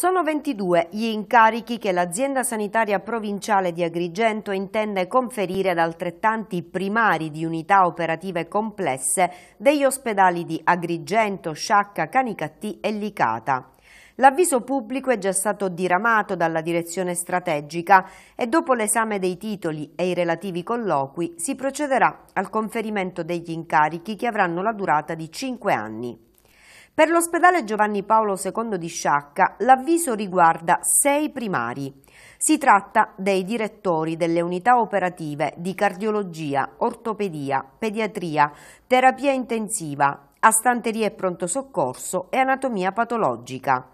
Sono 22 gli incarichi che l'azienda sanitaria provinciale di Agrigento intende conferire ad altrettanti primari di unità operative complesse degli ospedali di Agrigento, Sciacca, Canicattì e Licata. L'avviso pubblico è già stato diramato dalla direzione strategica e dopo l'esame dei titoli e i relativi colloqui si procederà al conferimento degli incarichi che avranno la durata di 5 anni. Per l'ospedale Giovanni Paolo II di Sciacca l'avviso riguarda sei primari. Si tratta dei direttori delle unità operative di cardiologia, ortopedia, pediatria, terapia intensiva, astanteria e pronto soccorso e anatomia patologica.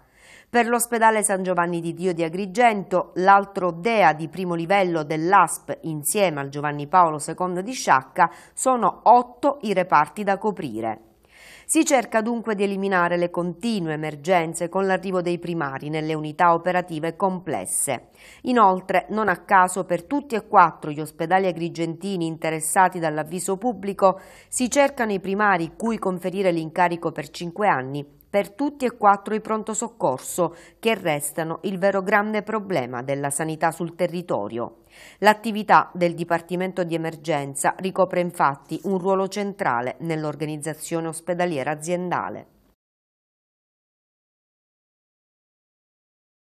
Per l'ospedale San Giovanni di Dio di Agrigento, l'altro DEA di primo livello dell'ASP insieme al Giovanni Paolo II di Sciacca, sono otto i reparti da coprire. Si cerca dunque di eliminare le continue emergenze con l'arrivo dei primari nelle unità operative complesse. Inoltre, non a caso per tutti e quattro gli ospedali agrigentini interessati dall'avviso pubblico si cercano i primari cui conferire l'incarico per cinque anni per tutti e quattro i pronto soccorso, che restano il vero grande problema della sanità sul territorio. L'attività del Dipartimento di Emergenza ricopre infatti un ruolo centrale nell'organizzazione ospedaliera aziendale.